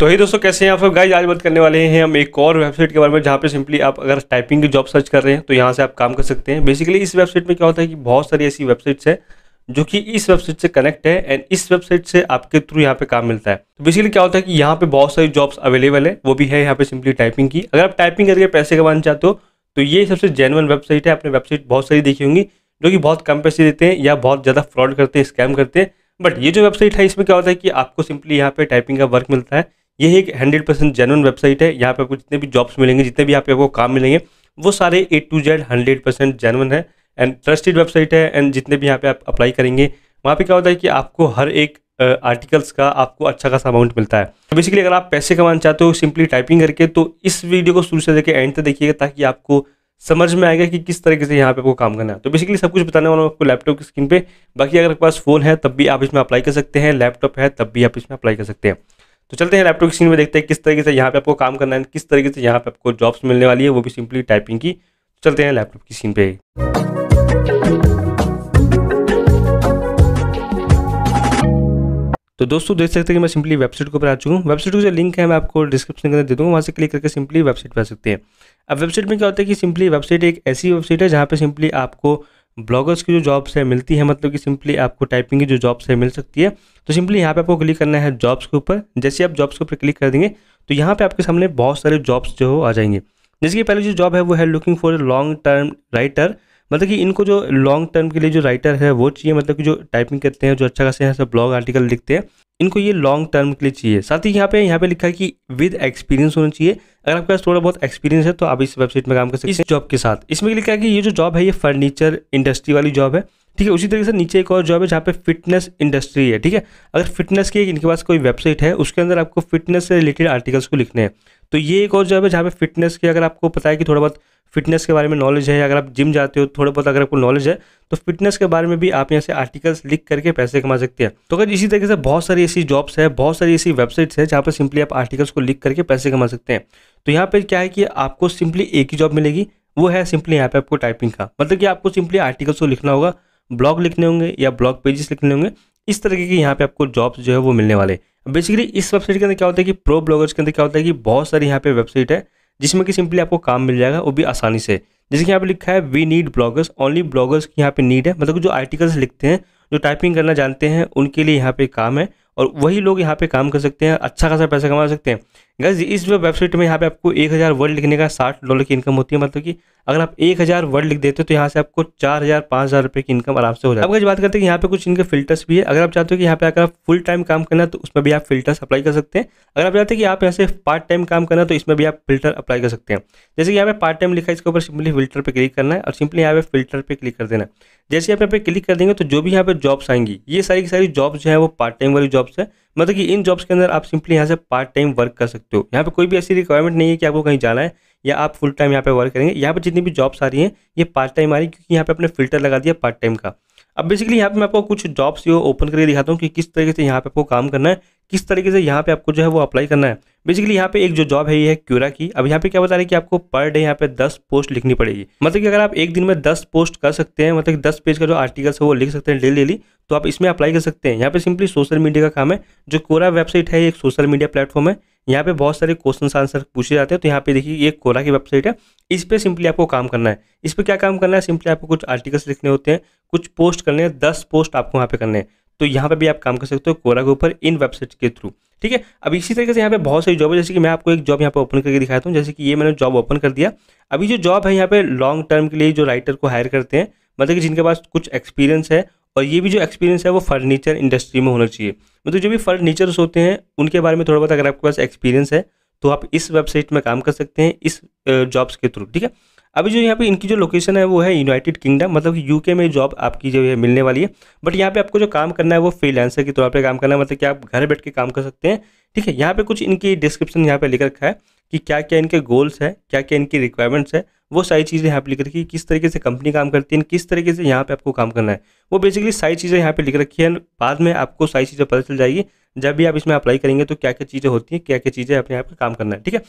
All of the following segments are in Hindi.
तो ही दोस्तों कैसे हैं आप सब आज बात करने वाले हैं हम एक और वेबसाइट के बारे में जहाँ पे सिंपली आप अगर टाइपिंग की जॉब सर्च कर रहे हैं तो यहाँ से आप काम कर सकते हैं बेसिकली इस वेबसाइट में क्या होता है कि बहुत सारी ऐसी वेबसाइट्स है जो कि इस वेबसाइट से कनेक्ट है एंड इस वेबसाइट से आपके थ्रू यहाँ पे काम मिलता है तो बेसिकली क्या होता है कि यहाँ पे बहुत सारी जॉब्स अवेलेबल है वो भी है यहाँ पे सिंपली टाइपिंग की अगर आप टाइपिंग करके पैसे कमाना चाहते हो तो ये सबसे जेनवन वेबसाइट है आपने वेबसाइट बहुत सारी देखी होंगी जो कि बहुत कम पैसे देते हैं या बहुत ज़्यादा फ्रॉड करते हैं स्कैम करते हैं बट ये जो वेबसाइट है इसमें क्या होता है कि आपको सिंपली यहाँ पे टाइपिंग का वर्क मिलता है ये एक हंड्रेड परसेंट जेनवन वेबसाइट है यहाँ पे आपको जितने भी जॉब्स मिलेंगे जितने भी यहाँ पे आपको काम मिलेंगे वो सारे A to Z hundred percent genuine है एंड ट्रस्टेड वेबसाइट है एंड जितने भी यहाँ पे आप अप्लाई करेंगे वहाँ पे क्या होता है कि आपको हर एक आर्टिकल्स का आपको अच्छा खासा अमाउंट मिलता है तो बेसिकली अगर आप पैसे कमाना चाहते हो सिंपली टाइपिंग करके तो इस वीडियो को शुरू से लेकर एंड तक देखिएगा ताकि आपको समझ में आएगा कि किस तरीके से यहाँ पे आपको काम करना है तो बेसिकली सब कुछ बताने वाला हूँ आपको लैपटॉप की स्क्रीन पे बाकी अगर आपके पास फोन है तब भी आप इसमें अप्लाई कर सकते हैं लैपटॉप है तब भी आप इसमें अप्लाई कर सकते हैं तो चलते हैं लैपटॉप की स्क्रीन में देखते हैं किस तरीके से यहाँ पे आपको काम करना है किस तरीके से यहाँ पे आपको जॉब्स मिलने वाली है वो भी सिंपली टाइपिंग की तो चलते हैं लैपटॉप की स्क्रीन पे तो दोस्तों देख सकते हैं कि मैं सिंपली वेबसाइट के ऊपर आ चुका हूँ वेबसाइट का जो लिंक है मैं आपको डिस्क्रिप्शन के अंदर दे दूँगा वहाँ से क्लिक करके सिंपली वेबसाइट पर आ सकते हैं अब वेबसाइट में क्या होता है कि सिंपली वेबसाइट एक ऐसी वेबसाइट है जहाँ पर सिंपली आपको ब्लॉगर्स की जो जॉब्स है मिलती है मतलब कि सिंपली आपको टाइपिंग की जो जॉब्स है मिल सकती है तो सिंपली यहाँ पे आपको क्लिक करना है जॉब्स के ऊपर जैसे आप जॉब्स के ऊपर क्लिक कर देंगे तो यहाँ पे आपके सामने बहुत सारे जॉब्स जो हो आ जाएंगे जैसे कि पहले जो जॉब है वो है looking for a long term writer मतलब कि इनको जो लॉन्ग टर्म के लिए जो राइटर है वो चाहिए मतलब कि जो टाइपिंग करते हैं जो अच्छा खासा यहाँ से ब्लॉग आर्टिकल लिखते हैं इनको ये लॉन्ग टर्म के लिए चाहिए साथ ही यहाँ पे यहाँ पे लिखा है कि विद एक्सपीरियंस होना चाहिए अगर आपके पास थोड़ा बहुत एक्सपीरियंस है तो आप इस वेबसाइट में काम कर सकते हैं जॉब के साथ इसमें क्या है कि ये जो जॉब है ये फर्नीचर इंडस्ट्री वाली जॉब है ठीक है उसी तरीके से नीचे एक और जॉब है जहाँ पे फिटनेस इंडस्ट्री है ठीक है अगर फिटनेस की इनके पास कोई वेबसाइट है उसके अंदर आपको फिटनेस से रिलेटेड आर्टिकल्स को लिखने हैं तो ये एक और जॉब है जहाँ पे फिटनेस की अगर आपको पता है कि थोड़ा बहुत फिटनेस के बारे में नॉलेज है अगर आप जिम जाते हो थोड़ा बहुत अगर आपको नॉलेज है तो फिटनेस के बारे में भी आप यहाँ से आर्टिकल्स लिख करके पैसे कमा सकते हैं तो अगर इसी तरीके से बहुत सारी ऐसी जॉब्स है बहुत सारी ऐसी वेबसाइट्स है जहाँ पर सिंपली आप आर्टिकल्स को लिख करके पैसे कमा सकते हैं तो यहाँ पर क्या है कि आपको सिंपली एक ही जॉब मिलेगी वो है सिंपली यहाँ पे आपको टाइपिंग का मतलब कि आपको सिंपली आर्टिकल्स को लिखना होगा ब्लॉग लिखने होंगे या ब्लॉग पेजेस लिखने होंगे इस तरीके की यहाँ पे आपको जॉब्स जो है वो मिलने वाले बेसिकली इस वेबसाइट के अंदर क्या होता है कि प्रो ब्लॉगर्स के अंदर क्या होता है कि बहुत सारी यहाँ पे वेबसाइट है जिसमें कि सिंपली आपको काम मिल जाएगा वो भी आसानी से जैसे कि यहाँ पे लिखा है we need bloggers only bloggers की यहाँ पे नीड है मतलब जो आर्टिकल्स लिखते हैं जो टाइपिंग करना जानते हैं उनके लिए यहाँ पे काम है और वही लोग यहाँ पे काम कर सकते हैं अच्छा खासा पैसा कमा सकते हैं गज इस वेबसाइट में यहाँ पे आपको एक हज़ार वर्ड लिखने का साठ डॉलर की इनकम होती है मतलब कि अगर आप एक हज़ार वर्ड लिख देते हो तो यहाँ से आपको चार हज़ार पाँच हज़ार रुपये की इनकम आराम से हो जाए अब अगर बात करते हैं कि यहाँ पे कुछ इनके फिल्टर्स भी है अगर आप चाहते हो कि यहाँ पे अगर आप फुल टाइम काम करना तो उसमें भी आप फिल्टर्स अप्लाई कर सकते हैं अगर आप चाहते हैं कि आप यहाँ से पार्ट टाइम काम करना तो इसमें भी आप फिल्टर अप्लाई कर सकते हैं जैसे कि यहाँ पे पार्ट टाइम लिखा है इसके ऊपर सिंपली फिल्टर पर क्लिक करना है और सिंपली यहाँ पे फिल्टर पर क्लिक कर देना जैसे आप यहाँ पे क्लिक कर देंगे तो जो भी यहाँ पे जॉब्स आएंगी ये सारी की सारी जॉब्स जो है वो पार्ट टाइम वाली जॉब्स है मतलब कि इन जॉब्स के अंदर आप सिंपली यहाँ से पार्ट टाइम वर्क कर सकते हो यहाँ पे कोई भी ऐसी रिक्वायरमेंट नहीं है कि आपको कहीं जाना है या आप फुल टाइम यहाँ पे वर्क करेंगे यहाँ पे जितनी भी जॉब्स आ रही हैं ये पार्ट टाइम आ रही है क्योंकि यहाँ पे अपने फिल्टर लगा दिया पार्ट टाइम का अब बेसिकली यहाँ पे मैं आपको कुछ जॉब्स ये ओपन करके दिखाता हूँ कि किस तरीके से यहाँ पे आपको काम करना है किस तरीके से यहाँ पे आपको जो है वो अप्लाई करना है बेसिकली यहाँ पे एक जो जॉब है ये है क्यूरा की अब यहाँ पे क्या बता रहे हैं कि आपको पर डे यहाँ पे दस पोस्ट लिखनी पड़ेगी मतलब कि अगर आप एक दिन में दस पोस्ट कर सकते हैं मतलब कि दस पेज का जो आर्टिकल्स है वो लिख सकते हैं डेली डेली तो आप इसमें अप्लाई कर सकते हैं यहाँ पे सिंपली सोशल मीडिया का काम है जो कोरा वेबसाइट है एक सोशल मीडिया प्लेटफॉर्म है यहाँ पे बहुत सारे क्वेश्चन आंसर पूछे जाते हैं तो यहाँ पे देखिए ये कोरा की वेबसाइट है इस पर सिंपली आपको काम करना है इस पर क्या काम करना है सिंपली आपको कुछ आर्टिकल्स लिखने होते हैं कुछ पोस्ट करने हैं दस पोस्ट आपको यहाँ पे करने हैं तो यहाँ पे भी आप काम कर सकते हो कोरा के ऊपर इन वेबसाइट के थ्रू ठीक है अब इसी तरीके से यहाँ पे बहुत सारी जॉब है जैसे कि मैं आपको एक जॉब यहाँ पे ओपन करके दिखाता हूँ जैसे कि ये मैंने जॉब ओपन कर दिया अभी जो जॉब है यहाँ पे लॉन्ग टर्म के लिए जो राइटर को हायर करते हैं मतलब कि जिनके पास कुछ एक्सपीरियंस है और ये भी जो एक्सपीरियंस है वो फर्नीचर इंडस्ट्री में होना चाहिए मतलब जो भी फर्नीचर्स होते हैं उनके बारे में थोड़ा बहुत अगर आपके पास एक्सपीरियंस है तो आप इस वेबसाइट में काम कर सकते हैं इस जॉब्स के थ्रू ठीक है अभी जो यहाँ पे इनकी जो लोकेशन है वो है यूनाइटेड किंगडम मतलब कि यूके में जॉब आपकी जो है मिलने वाली है बट यहाँ पे आपको जो काम करना है वो फ्रीलांसर के तौर पर काम करना है मतलब कि आप घर बैठ के काम कर सकते हैं ठीक है यहाँ पे कुछ इनकी डिस्क्रिप्शन यहाँ पे लिख रखा है कि क्या क्या इनके गोल्स है क्या क्या इनकी रिक्वायरमेंट्स है वो सारी चीज़ें यहाँ पर लिख रखी है किस तरीके से कंपनी काम करती है किस तरीके से यहाँ पे आपको काम करना है वो बेसिकली सारी चीज़ें यहाँ पे लिख रखी है बाद में आपको सारी चीज़ें पता चल जाएगी जब भी आप इसमें अप्लाई करेंगे तो क्या क्या चीज़ें होती हैं क्या क्या चीज़ें अपने यहाँ पर काम करना है ठीक है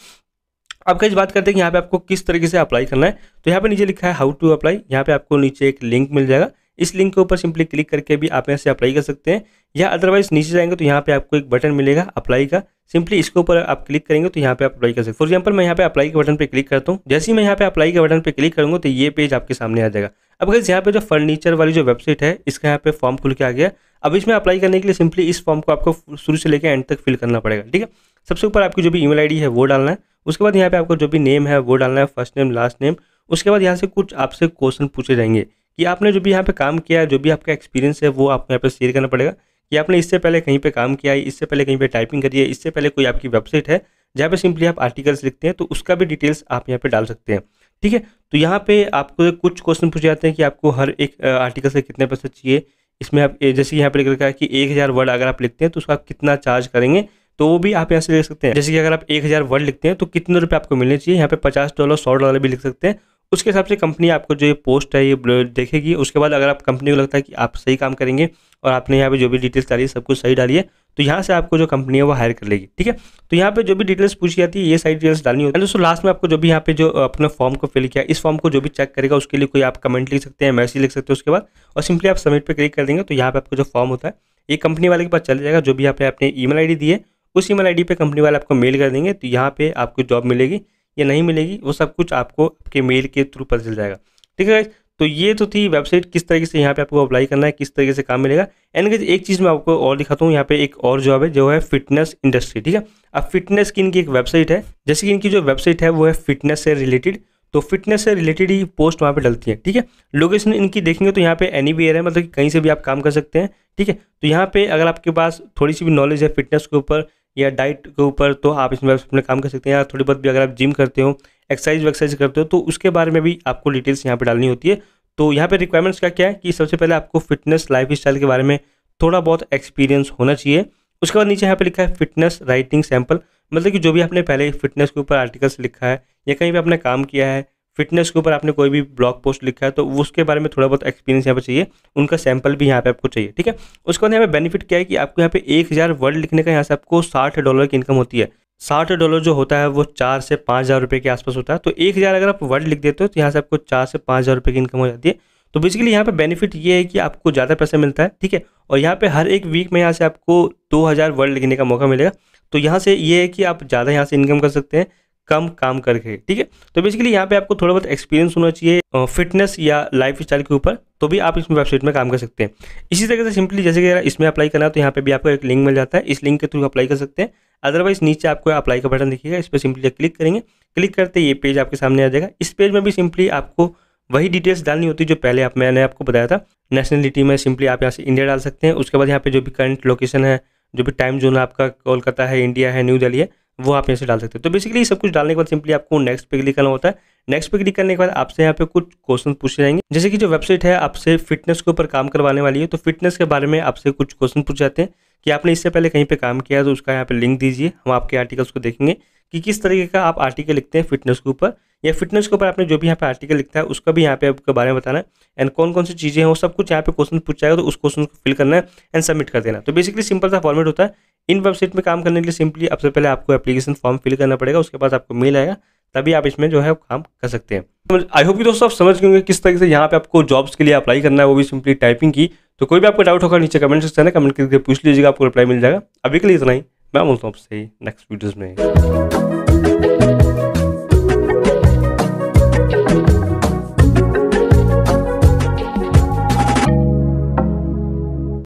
अब कहीं बात करते हैं कि यहाँ पे आपको किस तरीके से अप्लाई करना है तो यहाँ पे नीचे लिखा है हाउ टू अप्लाई यहाँ पे आपको नीचे एक लिंक मिल जाएगा इस लिंक के ऊपर सिंपली क्लिक करके भी आप यहाँ से अप्लाई कर सकते हैं या अदरवाइज नीचे जाएंगे तो यहाँ पे आपको एक बटन मिलेगा अप्लाई का सिंपली इसके ऊपर आप क्लिक करेंगे तो यहाँ पे आप अप्लाई कर सकते हैं फॉर एग्जाम्पल मैं यहाँ पे अप्लाई के बटन पर क्लिक करता हूँ जैसे ही मैं यहाँ पे अप्लाई के बटन पर क्लिक करूँगा तो ये पेज आपके सामने आ जाएगा अब अगर यहाँ पे जो फर्नीचर वाली जो वेबसाइट है इसका यहाँ पे फॉर्म खुल के आ गया अब इसमें अप्लाई करने के लिए सिंपली इस फॉर्म को आपको शुरू से लेकर एंड तक फिल करना पड़ेगा ठीक है सबसे ऊपर आपकी जो भी ईमेल आईडी है वो डालना है उसके बाद यहाँ पे आपको जो भी नेम है वो डालना है फर्स्ट नेम लास्ट नेम उसके बाद यहाँ से कुछ आपसे क्वेश्चन पूछे जाएंगे कि आपने जो भी यहाँ पे काम किया है जो भी आपका एक्सपीरियंस है वो आपको यहाँ पे शेयर करना पड़ेगा कि आपने इससे पहले कहीं पर काम किया है इससे पहले कहीं पर टाइपिंग करी है इससे पहले कोई आपकी वेबसाइट है जहाँ पर सिंपली आप आर्टिकल्स लिखते हैं तो उसका भी डिटेल्स आप यहाँ पर डाल सकते हैं ठीक है तो यहाँ पर आपको कुछ क्वेश्चन पूछे जाते हैं कि आपको हर एक आर्टिकल से कितने पैसे चाहिए इसमें आप जैसे यहाँ पे लिख रखा है कि एक हज़ार वर्ड अगर आप लिखते हैं तो उसका कितना चार्ज करेंगे तो वो भी आप यहाँ से लिख सकते हैं जैसे कि अगर आप एक हज़ार वर्ड लिखते हैं तो कितने रुपये आपको मिलने चाहिए यहाँ पे पचास डॉलर सौ डॉलर भी लिख सकते हैं उसके हिसाब से कंपनी आपको जो ये पोस्ट है ये देखेगी उसके बाद अगर आप कंपनी को लगता है कि आप सही काम करेंगे और आपने यहाँ पे जो भी डिटेल्स डाली सब कुछ सही डाली है तो यहाँ से आपको जो कंपनी है वो हायर कर लेगी ठीक है तो यहाँ पे जो भी डिटेल्स पूछी जाती है ये सारी डिटेल्स डालनी होती है दोस्तों लास्ट में आपको जो भी यहाँ पे जो अपने फॉर्म को फिल किया इस फॉर्म को जो भी चेक करेगा उसके लिए कोई आप कमेंट लिख सकते हैं मैसेज लिख सकते हैं उसके बाद और सिंपली आप सबमिट पर क्लिक कर देंगे तो यहाँ पर आपको जो फॉर्म होता है ये कंपनी वाले के पास चले जाएगा जो भी यहाँ पे आपने ई मेल आई डी दी है उस ई मेल आई डी पे कंपनी वाले आपको मेल कर देंगे तो यहाँ पे आपको जॉब मिलेगी या नहीं मिलेगी वो सब कुछ आपको आपके मेल के थ्रू पता चल जाएगा ठीक है तो ये तो थी वेबसाइट किस तरीके से यहाँ पे आपको अप्लाई करना है किस तरीके से काम मिलेगा एंड एक चीज़ मैं आपको और दिखाता हूँ यहाँ पे एक और जॉब है जो है फिटनेस इंडस्ट्री ठीक है अब फिटनेस की इनकी एक वेबसाइट है जैसे कि इनकी जो वेबसाइट है वो है फिटनेस से रिलेटेड तो फिटनेस से रिलेटेड ही पोस्ट वहाँ पे डलती है ठीक है लोकेशन इनकी देखेंगे तो यहाँ पे एनी है मतलब कि कहीं से भी आप काम कर सकते हैं ठीक है तो यहाँ पे अगर आपके पास थोड़ी सी भी नॉलेज है फिटनेस के ऊपर या डाइट के ऊपर तो आप इसमें अपने काम कर सकते हैं या थोड़ी बहुत भी अगर आप जिम करते हो एक्सरसाइज वक्सरसाइज करते हो तो उसके बारे में भी आपको डिटेल्स यहाँ पर डालनी होती है तो यहाँ पर रिक्वायरमेंट्स का क्या है कि सबसे पहले आपको फिटनेस लाइफ के बारे में थोड़ा बहुत एक्सपीरियंस होना चाहिए उसके बाद नीचे यहाँ पे लिखा है फिटनेस राइटिंग सैम्पल मतलब कि जो भी आपने पहले फिटनेस के ऊपर आर्टिकल्स लिखा है या कहीं भी आपने काम किया है फिटनेस के ऊपर आपने कोई भी ब्लॉग पोस्ट लिखा है तो उसके बारे में थोड़ा बहुत एक्सपीरियंस यहाँ पर चाहिए उनका सैंपल भी यहाँ पे आपको चाहिए ठीक है उसके बाद यहाँ पे बेनिफिट क्या है कि आपको यहाँ पे एक हज़ार वर्ड लिखने का यहाँ से आपको साठ डॉलर की इनकम होती है साठ डॉलर जो होता है वो चार से पाँच हज़ार रुपये के आसपास होता है तो एक हज़ार अगर आप वर्ड लिख देते हो तो यहाँ से आपको चार से पाँच हज़ार रुपये की इनकम हो जाती है तो बेसिकली यहाँ पे बेनिफिट ये है कि आपको ज़्यादा पैसा मिलता है ठीक है और यहाँ पे हर एक वीक में यहाँ से आपको 2000 वर्ड लिखने का मौका मिलेगा तो यहाँ से ये है कि आप ज़्यादा यहाँ से इनकम कर सकते हैं कम काम करके ठीक है तो बेसिकली यहाँ पे आपको थोड़ा बहुत एक्सपीरियंस होना चाहिए फिटनेस या लाइफ स्टाइल के ऊपर तो भी आप इस वेबसाइट में काम कर सकते हैं इसी तरीके से सिंपली जैसे कि इसमें अप्लाई करना तो यहाँ पे भी आपको एक लिंक मिल जाता है इस लिंक के थ्रू अप्लाई कर सकते हैं अदरवाइज नीचे आपको अप्लाई का बटन दिखेगा इस पर सिंपली क्लिक करेंगे क्लिक करते ये पेज आपके सामने आ जाएगा इस पेज में भी सिंपली आपको वही डिटेल्स डालनी होती है जो पहले आप मैंने आपको बताया था नेशनलिटी में सिंपली आप यहाँ से इंडिया डाल सकते हैं उसके बाद यहाँ पे जो भी करंट लोकेशन है जो भी टाइम जोन आपका कोलकाता है इंडिया है न्यू दिल्ली है वो आप यहाँ से डाल सकते हैं तो बेसिकली सब कुछ डालने के बाद सिंपली आपको नेक्स्ट पे क्लिक करना होता है नेक्स्ट पे क्लिक करने के बाद आपसे यहाँ पे कुछ क्वेश्चन पूछे जाएंगे जैसे कि जो वेबसाइट है आपसे फिटनेस के ऊपर काम करवाने वाली है तो फिटनेस के बारे में आपसे कुछ क्वेश्चन पूछ जाते हैं कि आपने इससे पहले कहीं पे काम किया है तो उसका यहाँ पे लिंक दीजिए हम आपके आर्टिकल्स को देखेंगे कि किस तरीके का आप आर्टिकल लिखते हैं फिटनेस के ऊपर या फिटनेस के ऊपर आपने जो भी यहाँ पे आर्टिकल लिखता है उसका भी यहाँ पे आपके बारे में बताना है एंड कौन कौन सी चीज़ें हैं वो सब कुछ यहाँ पे क्वेश्चन पूछ जाएगा तो उस क्वेश्चन को फिल करना है एंड सबमिट कर देना तो बेसिकली सिंपल सा फॉर्मेट होता है इन वेबसाइट में काम करने के लिए सिंपली सबसे पहले आपको एप्लीकेशन फॉर्म फिल करना पड़ेगा उसके बाद आपको मेल आएगा तभी आप इसमें जो है काम कर सकते हैं आई होप कि दोस्तों आप समझ गए किस तरीके से यहाँ पे आपको जॉब्स के लिए अप्लाई करना है वो भी सिंपली टाइपिंग की तो कोई भी आपको डाउट होगा नीचे कमेंट सेक्शन है कमेंट करके पूछ लीजिएगा आपको रिप्लाई मिल जाएगा अभी के लिए इतना ही मैं बोलता हूँ आपसे नेक्स्ट वीडियोज़ में